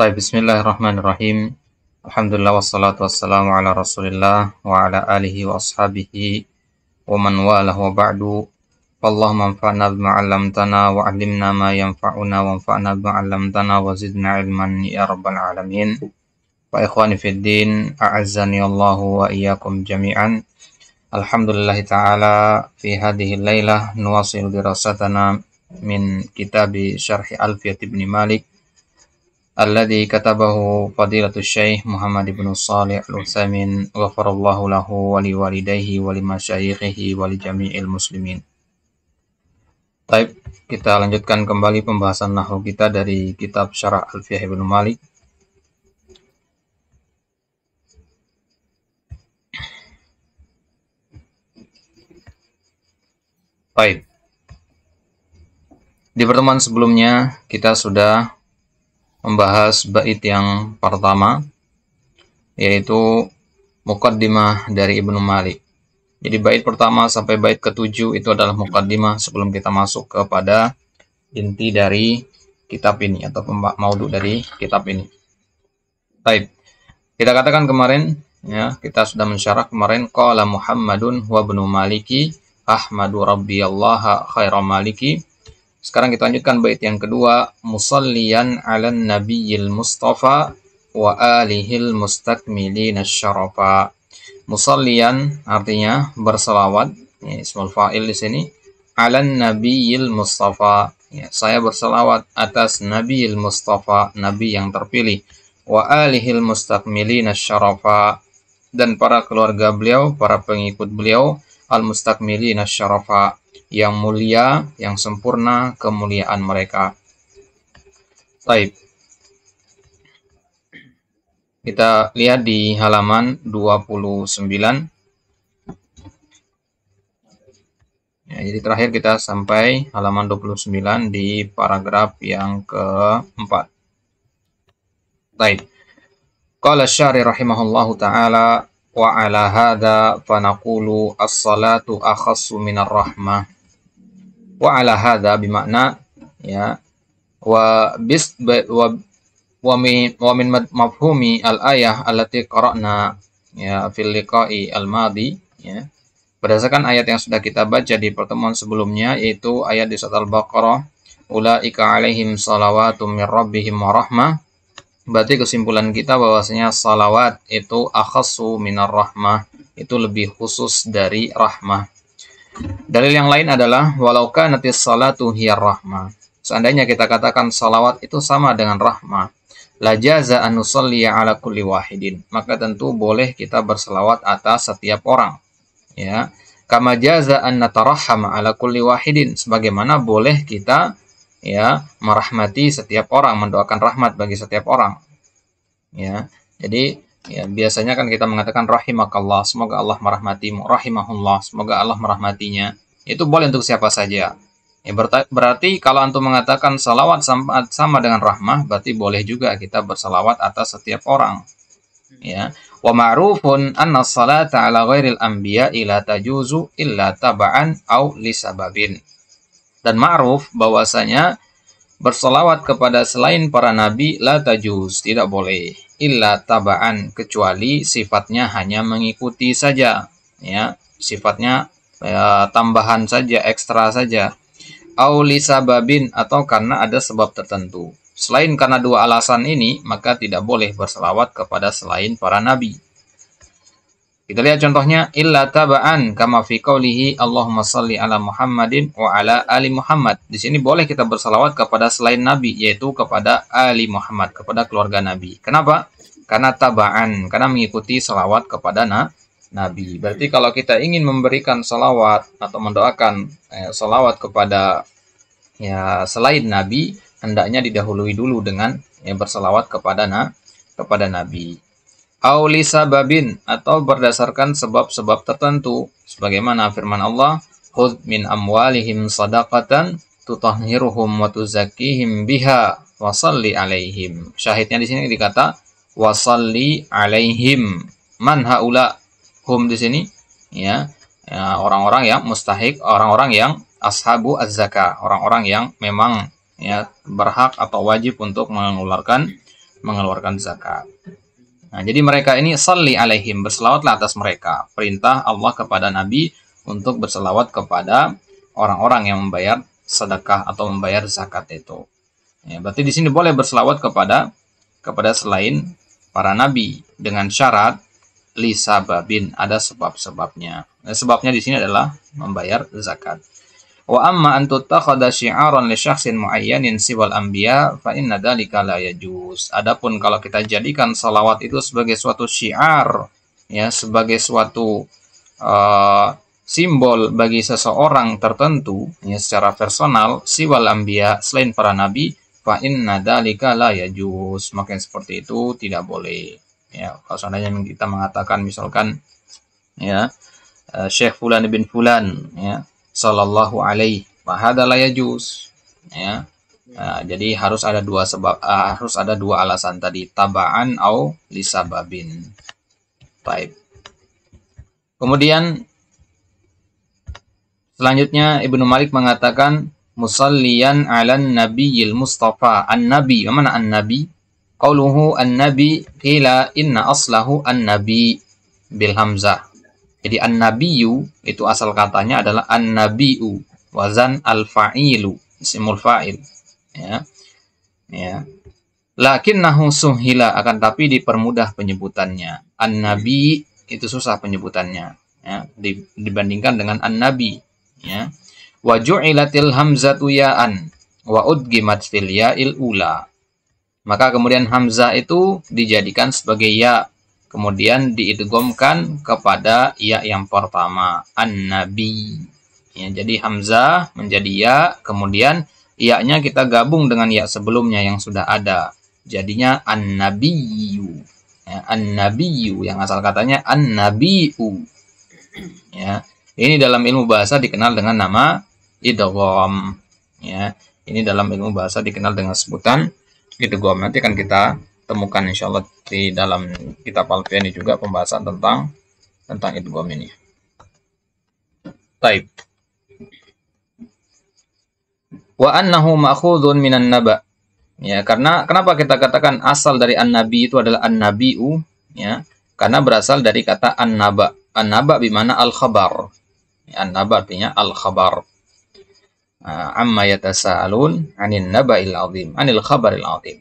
طيب بسم الله الرحمن الرحيم الحمد لله والصلاة والسلام على رسول الله وعلى آله وأصحابه ومن والاه وبعد فاللهم انفعنا بما علمتنا وعلمنا ما ينفعنا وانفعنا بما علمتنا وزدنا علما يا رب العالمين وإخواني في الدين أعزني الله وإياكم جميعا الحمد لله تعالى في هذه الليلة نواصل دراستنا من كتاب شرح ألفية بن مالك الذي كتبه فضيلة الشيخ محمد بن صالح العثيمين غفر الله له ولوالديه ولمشايخه ولجميع المسلمين Baik, kita lanjutkan kembali pembahasan nahu kita dari kitab Syarah Fiyah Ibn Malik. Baik. Di pertemuan sebelumnya kita sudah membahas bait yang pertama yaitu mukaddimah dari Ibnu Malik. Jadi bait pertama sampai bait ketujuh itu adalah mukaddimah sebelum kita masuk kepada inti dari kitab ini atau maudhu dari kitab ini. Baik. Kita katakan kemarin ya, kita sudah mensyarah kemarin qala Muhammadun wa ibnu Maliki Ahmadu rabbiyallaha khairu maliki sekarang kita lanjutkan bait yang kedua, Musallian 'alan nabiyil mustafa wa alihil mustakmilin syarafa. Musallian artinya berselawat, ya, ismul fa'il di sini 'alan nabiyil mustafa. Ya, saya berselawat atas nabiyil mustafa, nabi yang terpilih wa alihil mustakmilin syarafa dan para keluarga beliau, para pengikut beliau al mustakmilin syarafa yang mulia, yang sempurna kemuliaan mereka. Taib. Kita lihat di halaman 29. Ya, jadi terakhir kita sampai halaman 29 di paragraf yang keempat. Baik. Qala syari rahimahullahu ta'ala wa ala hadha fanaqulu as-salatu akhassu minar rahmah wa ala hadza bimakna ya wa bis wa wa min wa min mafhumi al ayah allati qara'na ya fil liqa'i al madi ya berdasarkan ayat yang sudah kita baca di pertemuan sebelumnya yaitu ayat di surat al-baqarah ulaika alaihim salawatum mir rabbihim wa rahmah berarti kesimpulan kita bahwasanya salawat itu akhasu minar rahmah itu lebih khusus dari rahmah Dalil yang lain adalah walauka natis salatu hiyar rahmah. Seandainya kita katakan salawat itu sama dengan rahmah, la jaza an ala kulli wahidin. Maka tentu boleh kita bersalawat atas setiap orang. Ya. Kama jaza an natarahama ala kulli wahidin. Sebagaimana boleh kita ya merahmati setiap orang, mendoakan rahmat bagi setiap orang. Ya. Jadi Ya, biasanya kan kita mengatakan rahimakallah, semoga Allah merahmatimu, rahimahullah, semoga Allah merahmatinya. Itu boleh untuk siapa saja. Ya, berarti kalau antum mengatakan salawat sama, dengan rahmah, berarti boleh juga kita bersalawat atas setiap orang. Ya, wa ma'rufun anna salata ala ghairil anbiya ila tajuzu illa taba'an au lisababin. Dan ma'ruf bahwasanya bersolawat kepada selain para nabi la tajus tidak boleh illa tabaan kecuali sifatnya hanya mengikuti saja ya sifatnya ya, tambahan saja ekstra saja au babin atau karena ada sebab tertentu selain karena dua alasan ini maka tidak boleh berselawat kepada selain para nabi kita lihat contohnya illa taba'an kama fi qawlihi Allahumma salli ala Muhammadin wa ala ali Muhammad. Di sini boleh kita bersalawat kepada selain Nabi yaitu kepada ali Muhammad, kepada keluarga Nabi. Kenapa? Karena taba'an, karena mengikuti salawat kepada na Nabi. Berarti kalau kita ingin memberikan salawat atau mendoakan eh, salawat kepada ya selain Nabi, hendaknya didahului dulu dengan yang bersalawat kepada na kepada Nabi. Aulisa babin atau berdasarkan sebab-sebab tertentu sebagaimana firman Allah Hud min amwalihim sadaqatan tutahhiruhum wa tuzakihim biha wasalli alaihim syahidnya di sini dikata wasalli alaihim man haula hum di sini ya, ya orang-orang ya, yang mustahik orang-orang yang ashabu az orang-orang yang memang ya berhak atau wajib untuk mengeluarkan mengeluarkan zakat Nah, jadi mereka ini salli alaihim, berselawatlah atas mereka. Perintah Allah kepada Nabi untuk berselawat kepada orang-orang yang membayar sedekah atau membayar zakat itu. Ya, berarti di sini boleh berselawat kepada kepada selain para nabi dengan syarat lisababin ada sebab-sebabnya. Nah, sebabnya di sini adalah membayar zakat. Wa amma an tuttakhadha syi'aran li syakhsin muayyanin siwal anbiya fa inna dhalika la yajuz. Adapun kalau kita jadikan salawat itu sebagai suatu syiar ya sebagai suatu uh, simbol bagi seseorang tertentu ya secara personal siwal anbiya selain para nabi fa inna dhalika la yajuz. Maka seperti itu tidak boleh. Ya, kalau seandainya kita mengatakan misalkan ya eh, Syekh Fulan bin Fulan ya sallallahu alaihi la yajuz ya nah, jadi harus ada dua sebab uh, harus ada dua alasan tadi tabaan au lisababin baik kemudian selanjutnya Ibnu Malik mengatakan musallian ala nabiyil mustafa an nabi mana an nabi qauluhu an nabi qila inna aslahu an nabi bil hamzah jadi an-nabiyu itu asal katanya adalah an-nabiyu wazan al-fa'ilu isimul fa'il ya. Ya. Lakinnahu suhila akan tapi dipermudah penyebutannya. An-nabi itu susah penyebutannya ya dibandingkan dengan an-nabi ya. Wa ju'ilatil hamzatu ya'an wa udgimat fil ya'il ula. Maka kemudian hamzah itu dijadikan sebagai ya kemudian diidgomkan kepada ya yang pertama an-nabi ya jadi hamzah menjadi ya kemudian ya-nya kita gabung dengan ya sebelumnya yang sudah ada jadinya an nabiyu ya, an nabiyu yang asal katanya an nabiu ya ini dalam ilmu bahasa dikenal dengan nama idgham ya ini dalam ilmu bahasa dikenal dengan sebutan idgham nanti akan kita temukan insya Allah di dalam kitab Alfiani juga pembahasan tentang tentang idgham ini. Taib. Wa annahu ma'khudun minan naba. Ya, karena kenapa kita katakan asal dari an-nabi itu adalah an-nabiu ya? Karena berasal dari kata an-naba. An-naba bimana al-khabar. Ya, an-naba artinya al-khabar. Ah, amma yatasaalun 'anil naba'il 'azim, 'anil khabaril 'azim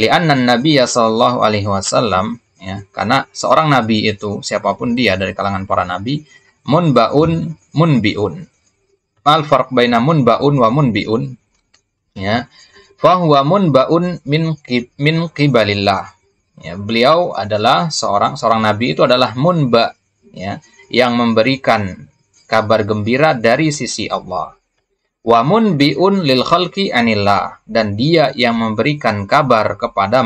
li'anna nabiyya sallallahu alaihi wasallam ya karena seorang nabi itu siapapun dia dari kalangan para nabi munbaun munbiun mal farq baina munbaun wa munbiun ya fahuwa munbaun min qib, min qibalillah ya beliau adalah seorang seorang nabi itu adalah munba ya yang memberikan kabar gembira dari sisi Allah wa munbiun lil khalqi anillah dan dia yang memberikan kabar kepada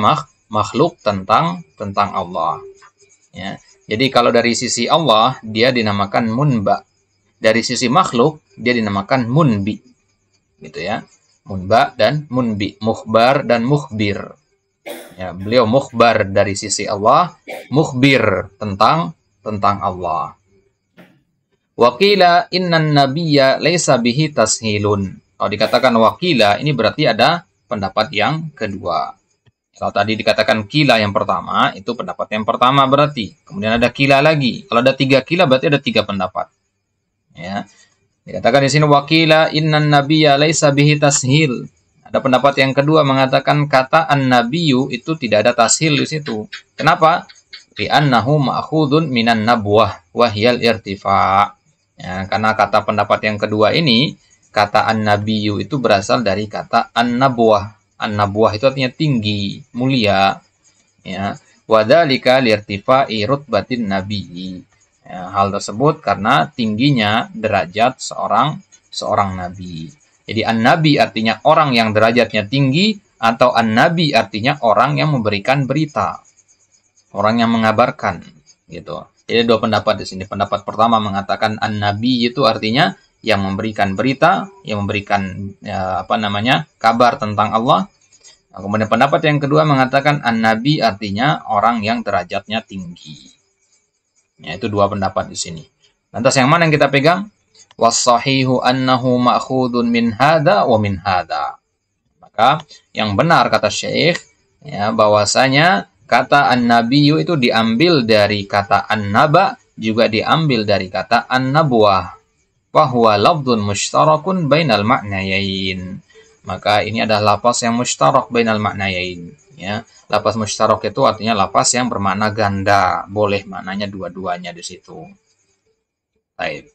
makhluk tentang tentang Allah. Ya. Jadi kalau dari sisi Allah dia dinamakan munba. Dari sisi makhluk dia dinamakan munbi. Gitu ya. Munba dan munbi, mukhbar dan mukhbir. Ya, beliau mukhbar dari sisi Allah, mukhbir tentang tentang Allah. Wakila innan nabiya laisa bihi tashilun. Kalau dikatakan wakila ini berarti ada pendapat yang kedua. Kalau tadi dikatakan kila yang pertama, itu pendapat yang pertama berarti. Kemudian ada kila lagi. Kalau ada tiga kila berarti ada tiga pendapat. Ya. Dikatakan di sini wakila innan nabiya laisa bihi tashil. Ada pendapat yang kedua mengatakan kata an nabiyu itu tidak ada tashil di situ. Kenapa? annahu ma'khudun minan nabwah wahyal irtifa. Ya, karena kata pendapat yang kedua ini, kata an itu berasal dari kata an nabuah an nabuah itu artinya tinggi, mulia. Ya, wadhalika lirtifa'i rutbatin nabi. Ya, hal tersebut karena tingginya derajat seorang seorang nabi. Jadi an-nabi artinya orang yang derajatnya tinggi atau an-nabi artinya orang yang memberikan berita, orang yang mengabarkan gitu. Jadi dua pendapat di sini. Pendapat pertama mengatakan an-nabi itu artinya yang memberikan berita, yang memberikan ya, apa namanya kabar tentang Allah. Nah, kemudian pendapat yang kedua mengatakan an-nabi artinya orang yang derajatnya tinggi. Ya, itu dua pendapat di sini. Lantas yang mana yang kita pegang? Wasahihu annahu ma'khudun min hada wa min hada. Maka yang benar kata Syekh ya bahwasanya Kata an-nabiyyu itu diambil dari kata an-naba juga diambil dari kata an nabuah Wahwa lafdun mushtarakun bainal ma'nayain. Maka ini adalah lapas yang mushtarak bainal ma'nayain. Ya, lapas mushtarak itu artinya lapas yang bermakna ganda. Boleh maknanya dua-duanya di situ. Baik.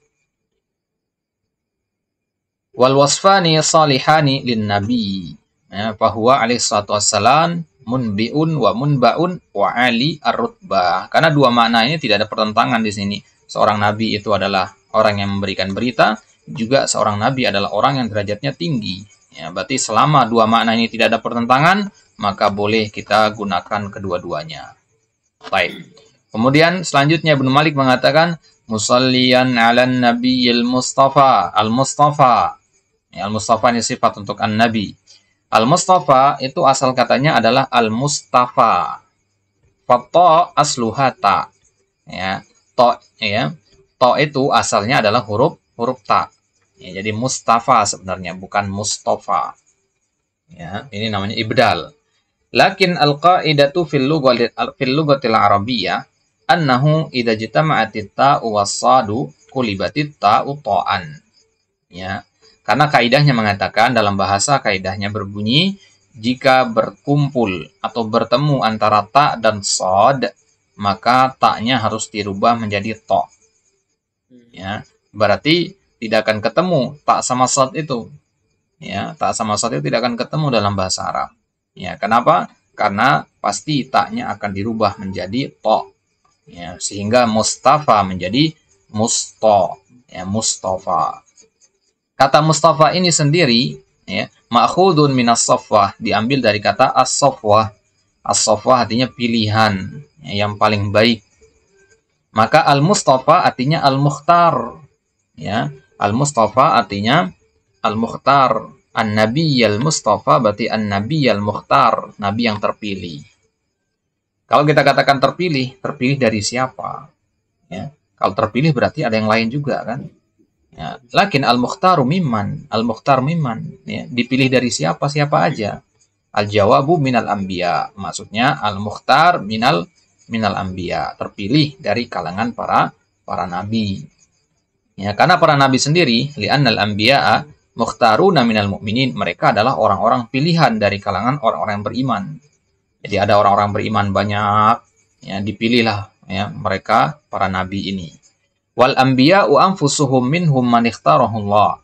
Wal wasfani salihani lin nabi. Ya, bahwa alaihi salatu wassalam munbiun wa munbaun wa ali ar Karena dua makna ini tidak ada pertentangan di sini. Seorang nabi itu adalah orang yang memberikan berita, juga seorang nabi adalah orang yang derajatnya tinggi. Ya, berarti selama dua makna ini tidak ada pertentangan, maka boleh kita gunakan kedua-duanya. Baik. Kemudian selanjutnya Ibnu Malik mengatakan musallian 'alan nabiyil mustafa al-mustafa. Ya, al-mustafa ini sifat untuk an-nabi. Al-Mustafa itu asal katanya adalah Al-Mustafa. Fato asluhata. Ya, to ya. To itu asalnya adalah huruf huruf ta. Ya, jadi Mustafa sebenarnya bukan Mustafa. Ya, ini namanya ibdal. Lakin al-qaidatu fil lughati fil al arabiyyah annahu idza jitama'at tau was-sadu kulibatit ta'u ta'an. Ya, karena kaidahnya mengatakan dalam bahasa kaidahnya berbunyi jika berkumpul atau bertemu antara ta dan sod, maka taknya harus dirubah menjadi to. Hmm. Ya, berarti tidak akan ketemu tak sama sod itu. Ya, tak sama sod itu tidak akan ketemu dalam bahasa Arab. Ya, kenapa? Karena pasti taknya akan dirubah menjadi to. Ya, sehingga Mustafa menjadi Musto. Ya, Mustafa. Kata Mustafa ini sendiri ya, ma'khudun minas sofwah diambil dari kata as sofwah as sofwah artinya pilihan ya, yang paling baik. Maka al-mustafa artinya al-mukhtar. Ya, al-mustafa artinya al-mukhtar. An-nabi al-mustafa berarti an-nabi al-mukhtar, nabi yang terpilih. Kalau kita katakan terpilih, terpilih dari siapa? Ya. Kalau terpilih berarti ada yang lain juga kan? Ya, lakin al-mukhtaru mimman, al-mukhtar mimman, ya, dipilih dari siapa siapa aja. Al-jawabu minal ambia maksudnya al-mukhtar minal minal ambia terpilih dari kalangan para para nabi. Ya, karena para nabi sendiri li-anal-ambiaa, li'annal anbiya'a mukhtaru minal mukminin, mereka adalah orang-orang pilihan dari kalangan orang-orang yang beriman. Jadi ada orang-orang beriman banyak, ya dipilihlah ya mereka para nabi ini wal anbiya'u anfusuhum minhum man ikhtarahullah.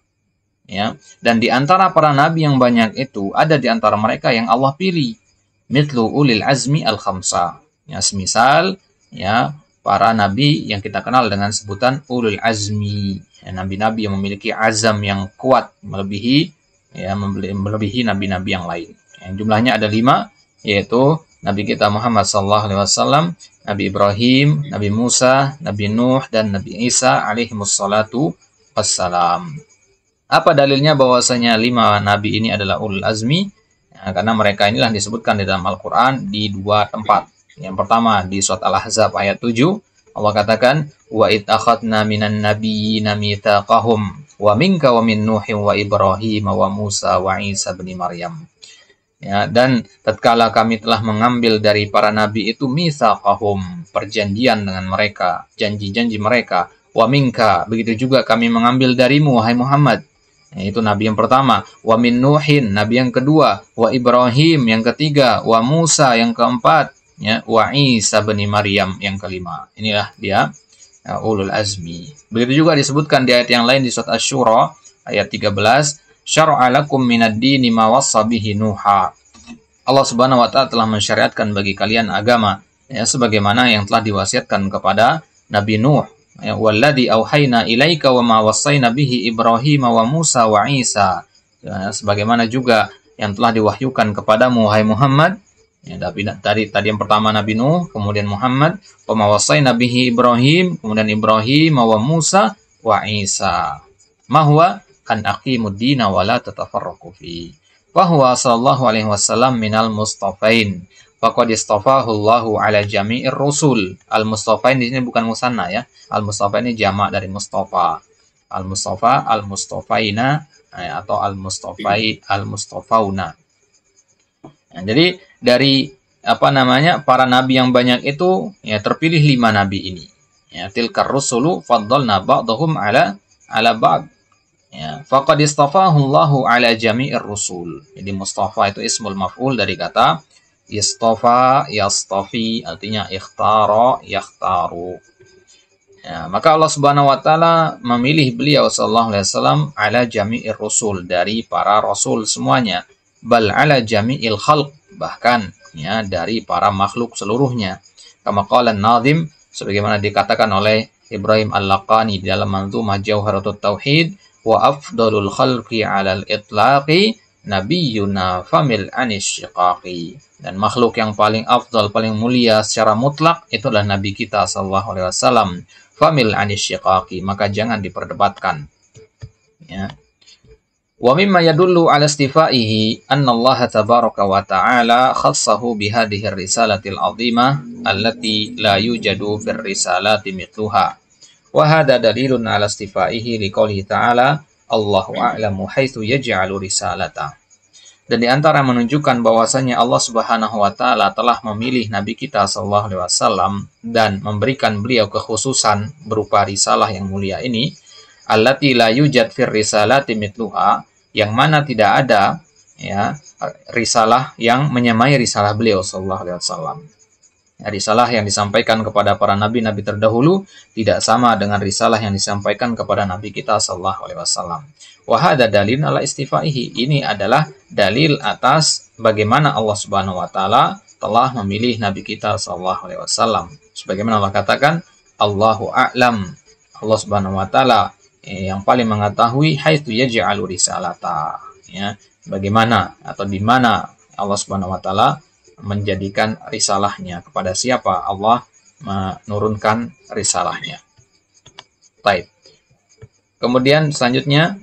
Ya, dan di antara para nabi yang banyak itu ada di antara mereka yang Allah pilih. Mitlu ulil azmi al khamsa. Ya, semisal ya para nabi yang kita kenal dengan sebutan ulul azmi. Ya, nabi-nabi ya, yang memiliki azam yang kuat melebihi ya melebihi nabi-nabi yang lain. Yang jumlahnya ada lima yaitu Nabi kita Muhammad sallallahu alaihi wasallam, Nabi Ibrahim, Nabi Musa, Nabi Nuh dan Nabi Isa alaihi wassalatu wassalam. Apa dalilnya bahwasanya lima nabi ini adalah ulul azmi? Ya, karena mereka inilah disebutkan di dalam Al-Qur'an di dua tempat. Yang pertama di surat Al-Ahzab ayat 7, Allah katakan, "Wa id akhadna minan nabiyina mitsaqahum wa minka wa min Nuhin wa Ibrahim wa Musa wa Isa bin Maryam." Ya, dan tatkala kami telah mengambil dari para nabi itu misaqahum, perjanjian dengan mereka, janji-janji mereka, wa minka, begitu juga kami mengambil darimu wahai Muhammad. Ya, itu nabi yang pertama, wa min Nuhin, nabi yang kedua, wa Ibrahim yang ketiga, wa Musa yang keempat, ya, wa Isa bin Maryam yang kelima. Inilah dia ya, ulul azmi. Begitu juga disebutkan di ayat yang lain di surat Asy-Syura ayat 13 syara'a minad dini ma wassa bihi Nuha. Allah Subhanahu wa taala telah mensyariatkan bagi kalian agama ya sebagaimana yang telah diwasiatkan kepada Nabi Nuh ya walladzi auhayna ilaika wa ma wassayna bihi Ibrahim wa Musa wa Isa ya, sebagaimana juga yang telah diwahyukan kepadamu wahai Muhammad ya, tadi tadi yang pertama Nabi Nuh kemudian Muhammad wa ma wassayna bihi Ibrahim kemudian Ibrahim wa Musa wa Isa mahwa kan aqimud dina wa la tatafarraqu fi. Wa huwa sallallahu alaihi wasallam minal mustafain. Faqad istafahu Allahu ala jami'ir rusul. Al mustafain di sini bukan musanna ya. Al mustafa ini jamak dari mustafa. Al mustafa, al mustafaina eh, atau al mustafai, al mustafauna. Nah, jadi dari apa namanya para nabi yang banyak itu ya terpilih lima nabi ini. Ya, tilkar rusulu faddalna ba'dhum ala ala ba'd ya faqad istafahullahu ala jami'ir rusul jadi mustafa itu ismul maf'ul dari kata istafa yastafi artinya ikhtara yakhtaru ya, maka Allah Subhanahu wa taala memilih beliau sallallahu alaihi wasallam ala jami'ir rusul dari para rasul semuanya bal ala jami'il khalq bahkan ya dari para makhluk seluruhnya kama qala nazim sebagaimana dikatakan oleh Ibrahim Al-Laqani dalam manzumah Jauharatul Tauhid wa afdalul khalqi 'alal itlaqi nabiyuna famil anis dan makhluk yang paling afdal paling mulia secara mutlak itu adalah nabi kita sallallahu alaihi wasallam famil anis maka jangan diperdebatkan ya Wa mimma yadullu ala istifaihi anna Allah tabaraka wa ta'ala khassahu bihadhihi risalatil azimah allati la yujadu fir risalati mitluha. Wa hadha dalilun ala istifaihi liqaulihi ta'ala Allahu a'lamu haitsu yaj'alu risalata. Dan di antara menunjukkan bahwasanya Allah Subhanahu wa taala telah memilih nabi kita sallallahu alaihi wasallam dan memberikan beliau kekhususan berupa risalah yang mulia ini allati la yujad fir risalati mitluha yang mana tidak ada ya risalah yang menyamai risalah beliau sallallahu alaihi wasallam risalah yang disampaikan kepada para nabi-nabi terdahulu tidak sama dengan risalah yang disampaikan kepada nabi kita sallallahu alaihi wasallam. Wahada dalil ala istifaihi. Ini adalah dalil atas bagaimana Allah Subhanahu wa taala telah memilih nabi kita sallallahu alaihi wasallam. Sebagaimana Allah katakan, Allahu a'lam. Allah Subhanahu wa taala yang paling mengetahui haitsu yaj'alu risalata. Ya, bagaimana atau di mana Allah Subhanahu wa taala menjadikan risalahnya kepada siapa Allah menurunkan risalahnya. Taib. Kemudian selanjutnya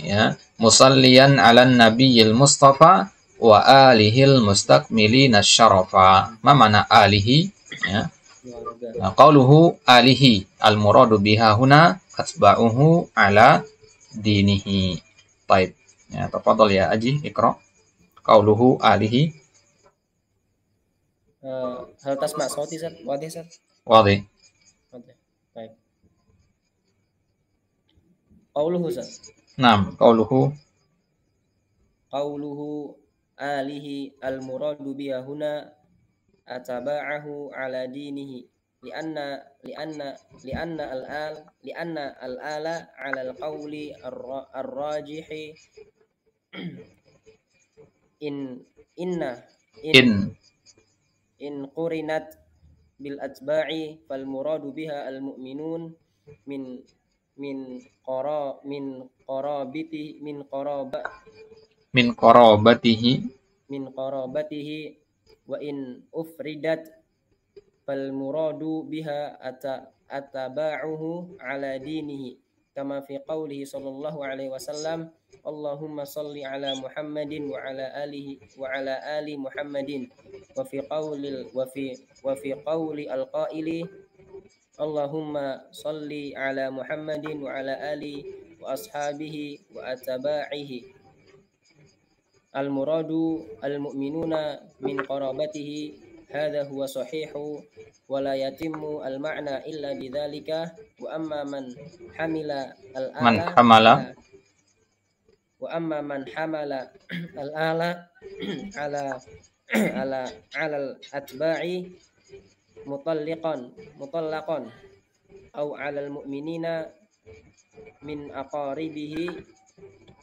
ya musallian 'alan nabiyil mustafa wa alihil Mustakmili syarafa. Ma mana alihi? Ya. Nah, qauluhu alihi al muradu biha huna atba'uhu ala dinihi. Taib. Ya, tafadhol ya Aji Iqra. Qauluhu alihi هل تسمع صوتي سر؟ واضح سر؟ واضح واضح طيب قوله سر نعم قوله قوله آله المراد بها هنا أتباعه على دينه لأن لأن لأن الآل لأن الآل على القول الراجح إن إن إن, إن in qurinat bil atba'i fal muradu biha al mu'minun min min qara min qarabiti min qaraba min qarabatihi min qarabatihi wa in ufridat fal muradu biha ata atabahu ala dinihi kama fi qawlihi sallallahu alaihi wasallam Allahumma salli ala Muhammadin wa ala alihi wa ala ali Muhammadin wa fi qawlil wa fi wa fi qawli alqaili Allahumma salli ala Muhammadin wa ala ali wa ashabihi wa ataba'ihi al muradu al mu'minuna min qarabatihi هذا هو صحيح ولا يتم المعنى إلا بذلك وأما من حمل الآلة من حمل وأما من حمل الآلة على على على الأتباع مطلقا مطلقا أو على المؤمنين من أقاربه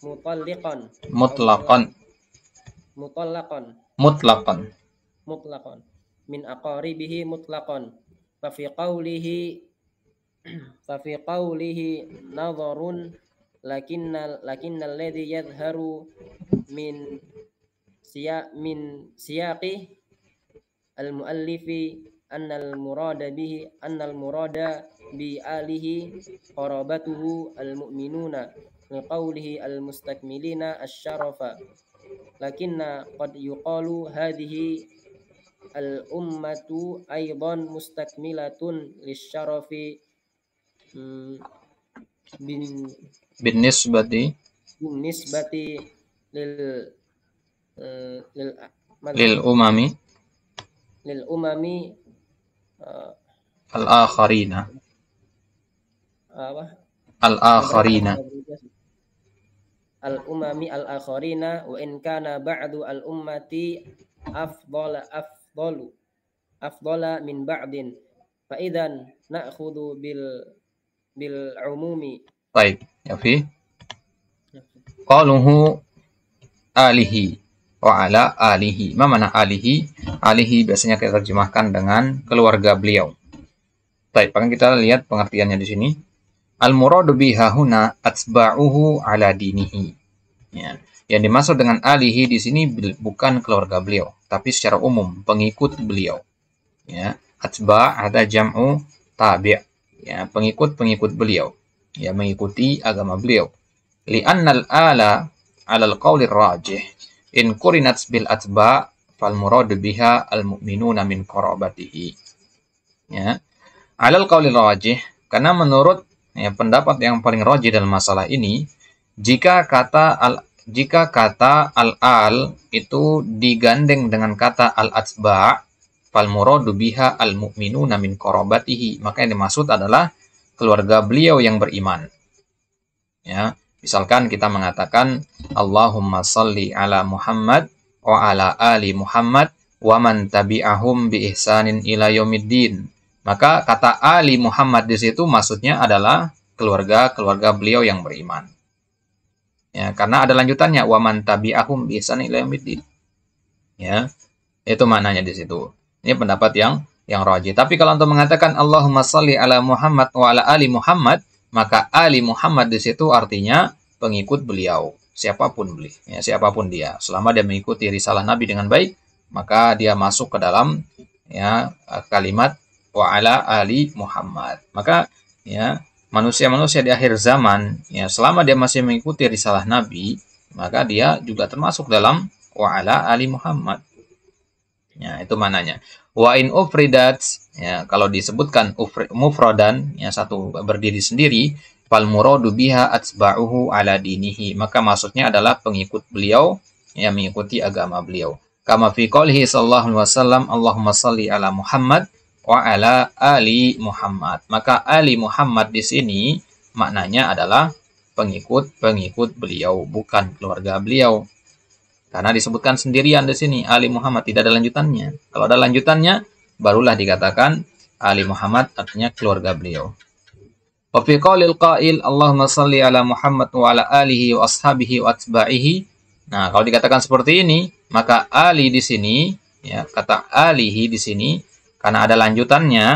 مطلقا مطلقا مطلقا مطلقا مطلقا min aqaribihi mutlaqan fa fi qawlihi fa fi qawlihi nadharun lakinna lakinna alladhi yadhharu min siya min siyaqi al muallifi anna al murada bihi anna al murada bi alihi qarabatuhu al mu'minuna liqawlihi al mustakmilina asy-syarafa lakinna qad yuqalu hadhihi al ummatu aidan mustakmilatun lisyarafi hmm, bin bin nisbati bin nisbati lil eh, lil lil umami lil umami uh, al akharina eh, apa al akharina al umami al akharina wa in kana ba'du al ummati afdala af afdalu afdala min ba'din fa idzan na'khudhu bil bil umumi baik ya fi qaluhu alihi wa ala alihi ma mana alihi alihi biasanya kita terjemahkan dengan keluarga beliau baik maka kita lihat pengertiannya di sini al muradu biha huna atba'uhu ala dinihi ya yang dimaksud dengan alihi di sini bukan keluarga beliau tapi secara umum pengikut beliau. Ya, atba ada jam'u tabi'. Ya, pengikut-pengikut beliau. Ya, mengikuti agama beliau. Li'annal ala 'ala al-qawli rajih in qurinat bil atba' fal murad biha al mu'minuna min qarabatihi. Ya. Alal qaulil rajih karena menurut ya, pendapat yang paling rajih dalam masalah ini jika kata al jika kata al-al itu digandeng dengan kata al atsba fal muradu biha al-mu'minuna min qarabatihi maka yang dimaksud adalah keluarga beliau yang beriman ya misalkan kita mengatakan Allahumma salli ala Muhammad wa ala ali Muhammad wa man tabi'ahum bi ihsanin ila yaumiddin maka kata ali Muhammad di situ maksudnya adalah keluarga-keluarga beliau yang beriman ya karena ada lanjutannya man tabi'ahum bi'san ila ya itu maknanya di situ ini pendapat yang yang roji tapi kalau untuk mengatakan Allahumma salli ala Muhammad wa ala ali Muhammad maka ali Muhammad di situ artinya pengikut beliau siapapun beli ya, siapapun dia selama dia mengikuti risalah Nabi dengan baik maka dia masuk ke dalam ya kalimat wa ala ali Muhammad maka ya manusia-manusia di akhir zaman ya selama dia masih mengikuti risalah Nabi maka dia juga termasuk dalam waala ali Muhammad ya itu mananya wa in ufridat ya kalau disebutkan ufri, mufrodan ya satu berdiri sendiri fal muradu biha atsba'uhu ala dinihi maka maksudnya adalah pengikut beliau yang mengikuti agama beliau kama fi qoulihi sallallahu alaihi wasallam Allahumma salli ala Muhammad wa ala ali Muhammad. Maka ali Muhammad di sini maknanya adalah pengikut-pengikut beliau, bukan keluarga beliau. Karena disebutkan sendirian di sini ali Muhammad tidak ada lanjutannya. Kalau ada lanjutannya barulah dikatakan ali Muhammad artinya keluarga beliau. Wa fi qaulil qail Allahumma salli ala Muhammad wa ala alihi wa ashabihi wa atba'ihi. Nah, kalau dikatakan seperti ini, maka ali di sini ya kata alihi di sini karena ada lanjutannya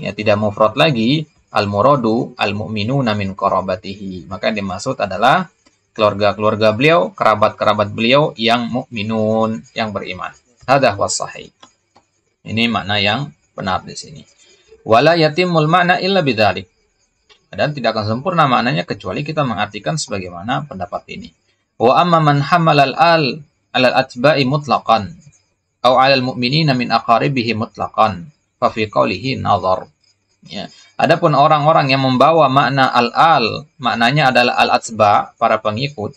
ya tidak mufrad lagi al muradu al mu'minuna min qarabatihi maka yang dimaksud adalah keluarga-keluarga beliau, kerabat-kerabat beliau yang mukminun, yang beriman. Ada was Ini makna yang benar di sini. Wala yatimul makna illa bidalik. Dan tidak akan sempurna maknanya kecuali kita mengartikan sebagaimana pendapat ini. Wa amma man hamalal al al atba'i mutlaqan au 'alal mu'minina min aqaribihi mutlaqan fa fi qawlihi nazar. Ya. Adapun orang-orang yang membawa makna al-al, maknanya adalah al-atsba, para pengikut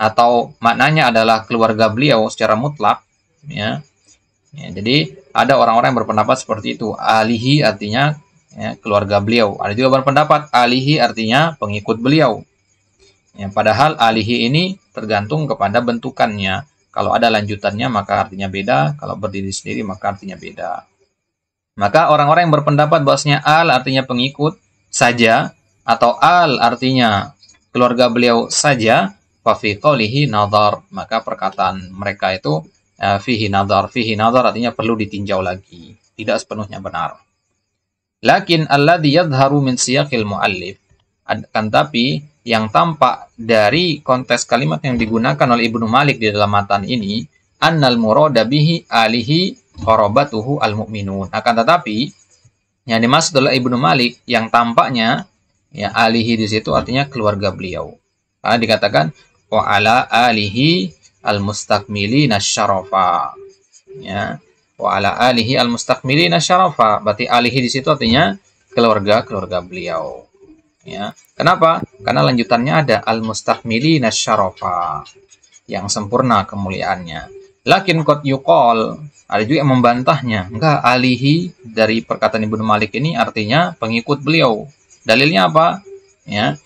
atau maknanya adalah keluarga beliau secara mutlak, ya. ya jadi ada orang-orang yang berpendapat seperti itu. Alihi artinya ya, keluarga beliau. Ada juga berpendapat alihi artinya pengikut beliau. Ya, padahal alihi ini tergantung kepada bentukannya. Kalau ada lanjutannya maka artinya beda, kalau berdiri sendiri maka artinya beda. Maka orang-orang yang berpendapat bahwasanya al artinya pengikut saja atau al artinya keluarga beliau saja, fa maka perkataan mereka itu eh, fihi nadhar, fihi nadhar artinya perlu ditinjau lagi, tidak sepenuhnya benar. Lakin alladhi yadharu min siyaqil muallif akan tapi yang tampak dari konteks kalimat yang digunakan oleh Ibnu Malik di dalam matan ini annal murada bihi alihi qarabatuhu al mukminun Akan nah, tetapi yang dimaksud oleh Ibnu Malik yang tampaknya ya alihi di situ artinya keluarga beliau. Karena dikatakan wa ala alihi al mustakmilina syarafa. Ya. Wa ala alihi al mustakmilina syarafa. Berarti alihi di situ artinya keluarga-keluarga beliau ya kenapa karena lanjutannya ada al mustahmili nasharofa yang sempurna kemuliaannya lakin kot yukol ada juga yang membantahnya enggak alihi dari perkataan Ibnu Malik ini artinya pengikut beliau dalilnya apa ya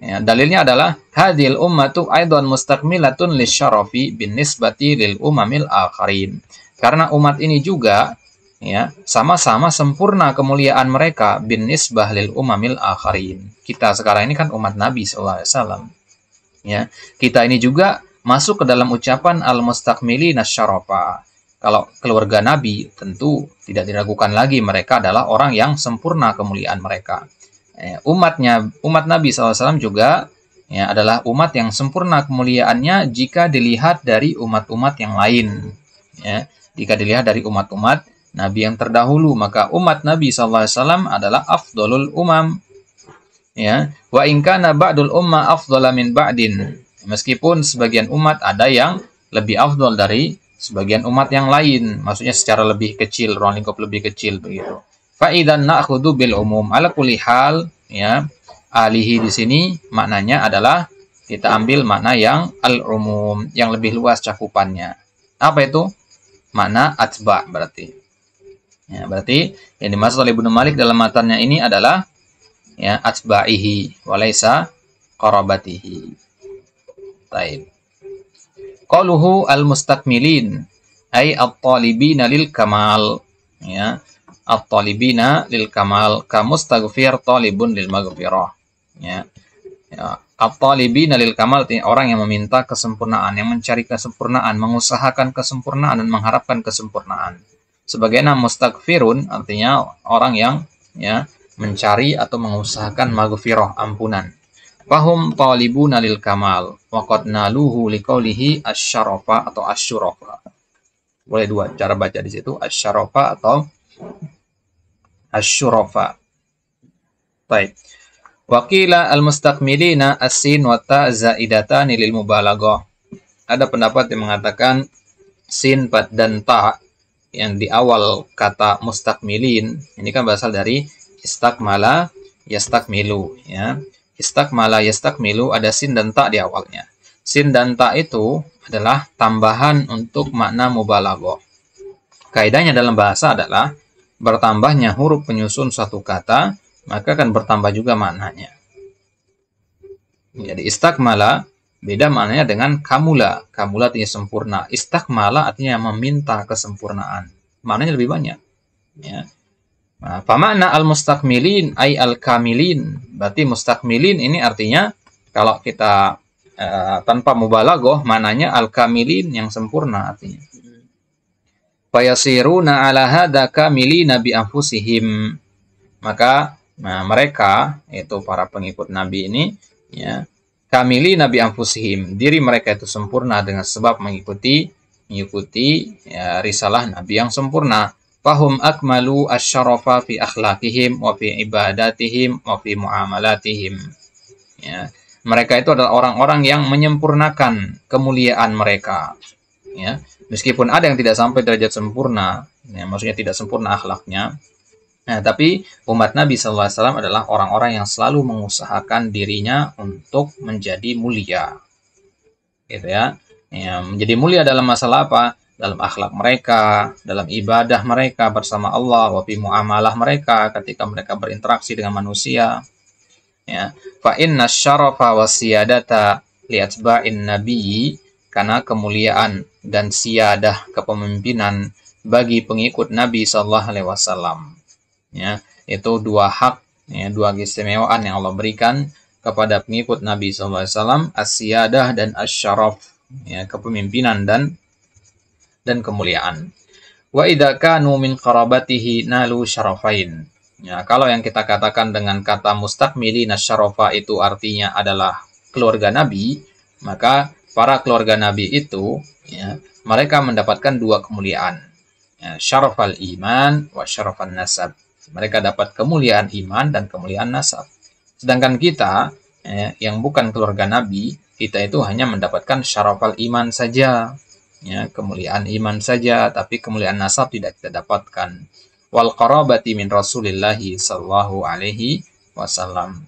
Ya, dalilnya adalah hadil ummatu aidon mustaqmilatun lisyarafi bin nisbati lil umamil akharin. Karena umat ini juga ya sama-sama sempurna kemuliaan mereka bin nisbah lil umamil akharin kita sekarang ini kan umat Nabi saw ya kita ini juga masuk ke dalam ucapan al mustakmili nasyarafa kalau keluarga Nabi tentu tidak diragukan lagi mereka adalah orang yang sempurna kemuliaan mereka eh, umatnya umat Nabi saw juga ya adalah umat yang sempurna kemuliaannya jika dilihat dari umat-umat yang lain ya jika dilihat dari umat-umat nabi yang terdahulu maka umat Nabi saw adalah afdolul umam ya wa inkana umma afdhala ba'din meskipun sebagian umat ada yang lebih afdol dari sebagian umat yang lain maksudnya secara lebih kecil ruang lingkup lebih kecil begitu faidan nakhudu bil umum ala kulli hal ya alihi di sini maknanya adalah kita ambil makna yang al umum yang lebih luas cakupannya apa itu makna atba berarti Ya, berarti yang dimaksud oleh Ibnu Malik dalam matanya ini adalah ya atba'ihi walaisa qarabatihi. Taib. Qaluhu al-mustakmilin ay at-talibina lil kamal. Ya. At-talibina lil kamal mustaghfir talibun lil maghfirah. Ya. ya. At-talibina lil kamal orang yang meminta kesempurnaan, yang mencari kesempurnaan, mengusahakan kesempurnaan dan mengharapkan kesempurnaan sebagaimana mustakfirun artinya orang yang ya mencari atau mengusahakan maghfirah ampunan fahum talibuna lil kamal wa qad naluhu liqaulihi asyrafa atau asyrafa boleh dua cara baca di situ asyrafa atau asyrafa baik Wakila al-mustakmilina as-sin wa ta za'idatan lil mubalaghah. Ada pendapat yang mengatakan sin dan ta yang di awal kata mustakmilin ini kan berasal dari istakmala yastakmilu ya istakmala yastakmilu ada sin dan tak di awalnya sin dan tak itu adalah tambahan untuk makna mubalaghah kaidahnya dalam bahasa adalah bertambahnya huruf penyusun satu kata maka akan bertambah juga maknanya jadi istakmala Beda maknanya dengan kamula. Kamula artinya sempurna. Istakmala artinya meminta kesempurnaan. Maknanya lebih banyak. Ya. Nah, Pamakna al-mustakmilin ay al-kamilin. Berarti mustakmilin ini artinya kalau kita uh, tanpa mubalagoh, mananya al-kamilin yang sempurna artinya. Fayasiruna ala hadha kamili nabi anfusihim. Maka nah, mereka, itu para pengikut Nabi ini, ya kamili nabi anfusihim diri mereka itu sempurna dengan sebab mengikuti mengikuti ya, risalah nabi yang sempurna fahum akmalu asyarafa fi akhlaqihim wa fi ibadatihim wa fi muamalatihim ya mereka itu adalah orang-orang yang menyempurnakan kemuliaan mereka ya meskipun ada yang tidak sampai derajat sempurna ya, maksudnya tidak sempurna akhlaknya Nah, tapi umat Nabi SAW adalah orang-orang yang selalu mengusahakan dirinya untuk menjadi mulia. Gitu ya. ya menjadi mulia dalam masalah apa? Dalam akhlak mereka, dalam ibadah mereka bersama Allah, wabi muamalah mereka ketika mereka berinteraksi dengan manusia. Ya. fa'inna syarafa wa liatba'in nabiyyi karena kemuliaan dan siadah kepemimpinan bagi pengikut Nabi saw ya itu dua hak ya dua keistimewaan yang Allah berikan kepada pengikut Nabi SAW asyadah dan asyaraf ya kepemimpinan dan dan kemuliaan wa idaka numin karabatihi nalu syarafain ya kalau yang kita katakan dengan kata mustakmili syarafa itu artinya adalah keluarga Nabi maka para keluarga Nabi itu ya mereka mendapatkan dua kemuliaan ya, syarafal iman wa syarafan nasab mereka dapat kemuliaan iman dan kemuliaan nasab. Sedangkan kita eh, yang bukan keluarga Nabi, kita itu hanya mendapatkan syarafal iman saja, ya, kemuliaan iman saja, tapi kemuliaan nasab tidak kita dapatkan. Wal qarabati min Rasulillahi sallallahu alaihi wasallam.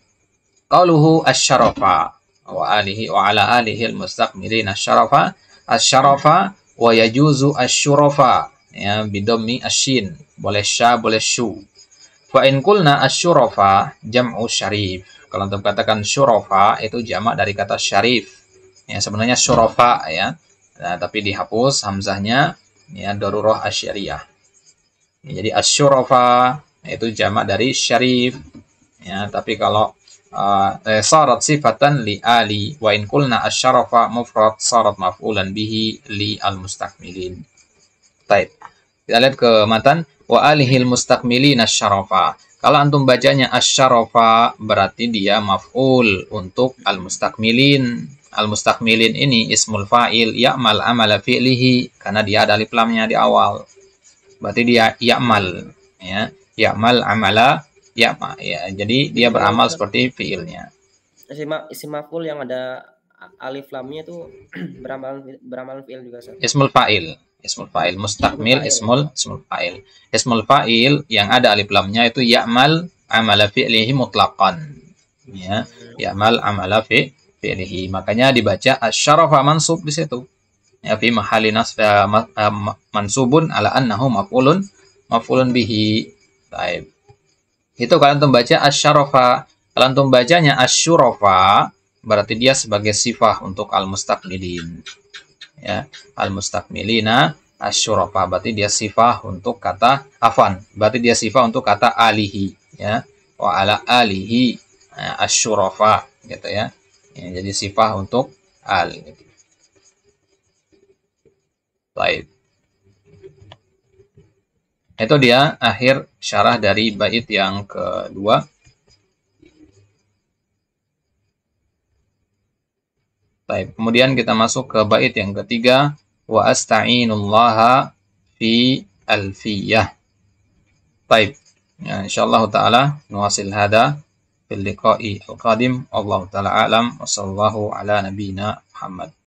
Qauluhu asy-syarafa wa alihi wa ala alihi al-mustaqmirin asy-syarafa asy-syarafa wa yajuzu asy-syurafa ya bidommi asy-syin boleh sya boleh syu Fa in kulna asyurafa jam'u syarif. Kalau untuk katakan syurafa itu jamak dari kata syarif. Ya sebenarnya syurafa ya. Nah, tapi dihapus hamzahnya ya daruroh asyariah. Ya, jadi asyurafa itu jamak dari syarif. Ya, tapi kalau Uh, sarat sifatan li ali wa in kulna asyarafa mufrad sarat maf'ulan bihi li al mustakmilin. Taib. Kita lihat ke matan wa alihil mustakmilin syarafa. Kalau antum bacanya asyarafa berarti dia maf'ul untuk al mustakmilin. al mustakmilin ini ismul fa'il ya'mal amala fi'lihi karena dia ada alif lamnya di awal. Berarti dia ya'mal ya. Ya'mal amala ya, ya. Jadi dia beramal seperti fi'ilnya. Isim, maf'ul yang ada alif lamnya itu beramal beramal fi'il juga. Ismul fa'il ismul fa'il mustaqmil ismul ismul fa'il ismul fa'il yang ada alif lamnya itu ya'mal amala fi'lihi mutlaqan ya ya'mal amala fi fi'lihi makanya dibaca asyarafa mansub di situ ya fi mahali nasf uh, mansubun ala annahu maf'ulun maf'ulun bihi taib itu kalian tumbaca baca asyarafa kalian tuh bacanya asyurafa berarti dia sebagai sifah untuk al mustaqbilin ya al mustakmilina asyurafa berarti dia sifah untuk kata afan berarti dia sifah untuk kata alihi ya wa ala alihi eh, asyurafa gitu ya. ya jadi sifah untuk al gitu. Baik. Itu dia akhir syarah dari bait yang kedua. Baik, kemudian kita masuk ke bait yang ketiga wa asta'inullaha fi alfiyah. Baik. Ya, insyaallah taala nuwasil hada fil liqa'i al-qadim. Allah taala alam wa sallallahu ala nabiyyina Muhammad.